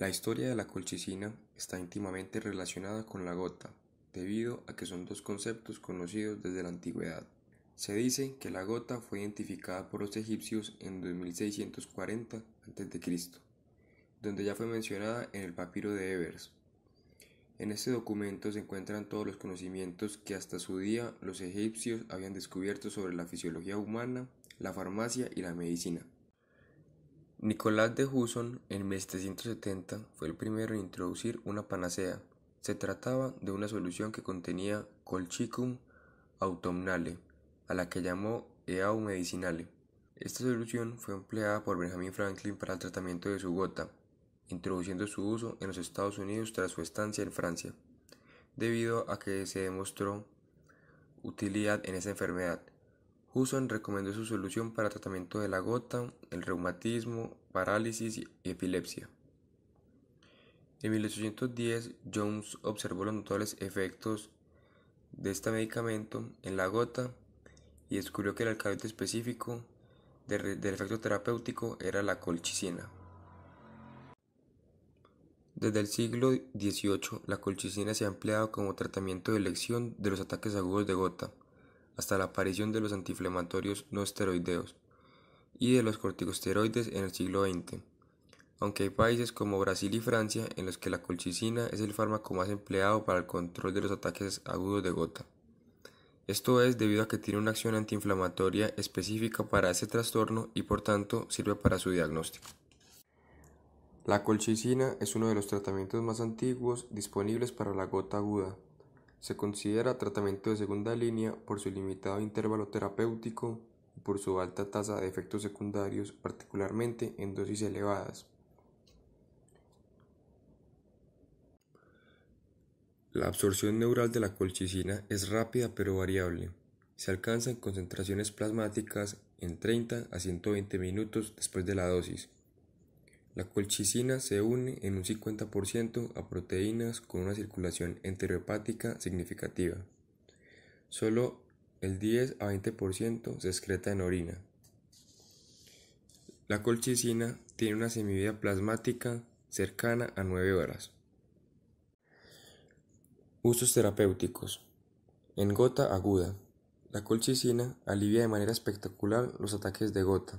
La historia de la colchicina está íntimamente relacionada con la gota, debido a que son dos conceptos conocidos desde la antigüedad. Se dice que la gota fue identificada por los egipcios en 2640 a.C., donde ya fue mencionada en el papiro de Ebers. En este documento se encuentran todos los conocimientos que hasta su día los egipcios habían descubierto sobre la fisiología humana, la farmacia y la medicina. Nicolás de Husson en 1770 fue el primero en introducir una panacea. Se trataba de una solución que contenía colchicum autumnale, a la que llamó eau medicinale. Esta solución fue empleada por Benjamin Franklin para el tratamiento de su gota, introduciendo su uso en los Estados Unidos tras su estancia en Francia, debido a que se demostró utilidad en esa enfermedad. Husson recomendó su solución para tratamiento de la gota, el reumatismo, parálisis y epilepsia. En 1810, Jones observó los notables efectos de este medicamento en la gota y descubrió que el alcaloide específico del efecto terapéutico era la colchicina. Desde el siglo XVIII, la colchicina se ha empleado como tratamiento de elección de los ataques agudos de gota hasta la aparición de los antiinflamatorios no esteroideos y de los corticosteroides en el siglo XX. Aunque hay países como Brasil y Francia en los que la colchicina es el fármaco más empleado para el control de los ataques agudos de gota. Esto es debido a que tiene una acción antiinflamatoria específica para ese trastorno y por tanto sirve para su diagnóstico. La colchicina es uno de los tratamientos más antiguos disponibles para la gota aguda. Se considera tratamiento de segunda línea por su limitado intervalo terapéutico y por su alta tasa de efectos secundarios, particularmente en dosis elevadas. La absorción neural de la colchicina es rápida pero variable. Se alcanza en concentraciones plasmáticas en 30 a 120 minutos después de la dosis. La colchicina se une en un 50% a proteínas con una circulación enterohepática significativa. Solo el 10 a 20% se excreta en orina. La colchicina tiene una semivida plasmática cercana a 9 horas. Usos terapéuticos. En gota aguda. La colchicina alivia de manera espectacular los ataques de gota.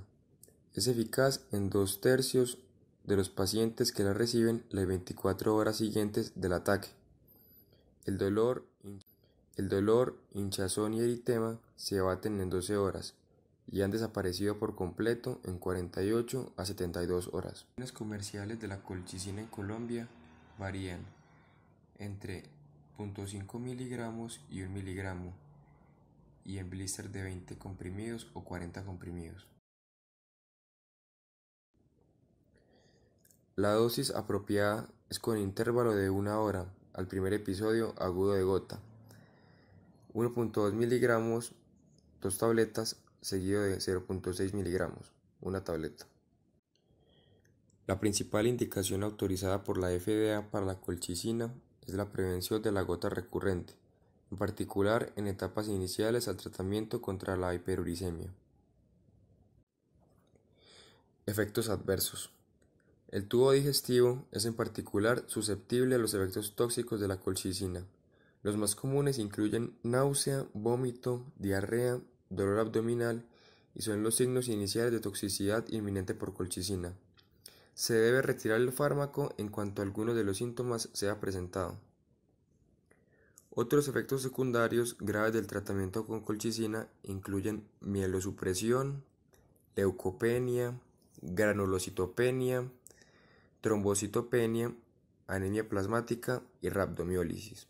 Es eficaz en dos tercios de los pacientes que la reciben las 24 horas siguientes del ataque. El dolor, el dolor, hinchazón y eritema se abaten en 12 horas y han desaparecido por completo en 48 a 72 horas. Los comerciales de la colchicina en Colombia varían entre 0.5 miligramos y 1 miligramo y en blister de 20 comprimidos o 40 comprimidos. La dosis apropiada es con intervalo de una hora al primer episodio agudo de gota. 1.2 miligramos, dos tabletas, seguido de 0.6 miligramos, una tableta. La principal indicación autorizada por la FDA para la colchicina es la prevención de la gota recurrente, en particular en etapas iniciales al tratamiento contra la hiperuricemia. Efectos adversos. El tubo digestivo es en particular susceptible a los efectos tóxicos de la colchicina. Los más comunes incluyen náusea, vómito, diarrea, dolor abdominal y son los signos iniciales de toxicidad inminente por colchicina. Se debe retirar el fármaco en cuanto alguno de los síntomas sea presentado. Otros efectos secundarios graves del tratamiento con colchicina incluyen mielosupresión, leucopenia, granulocitopenia, trombocitopenia, anemia plasmática y rabdomiólisis.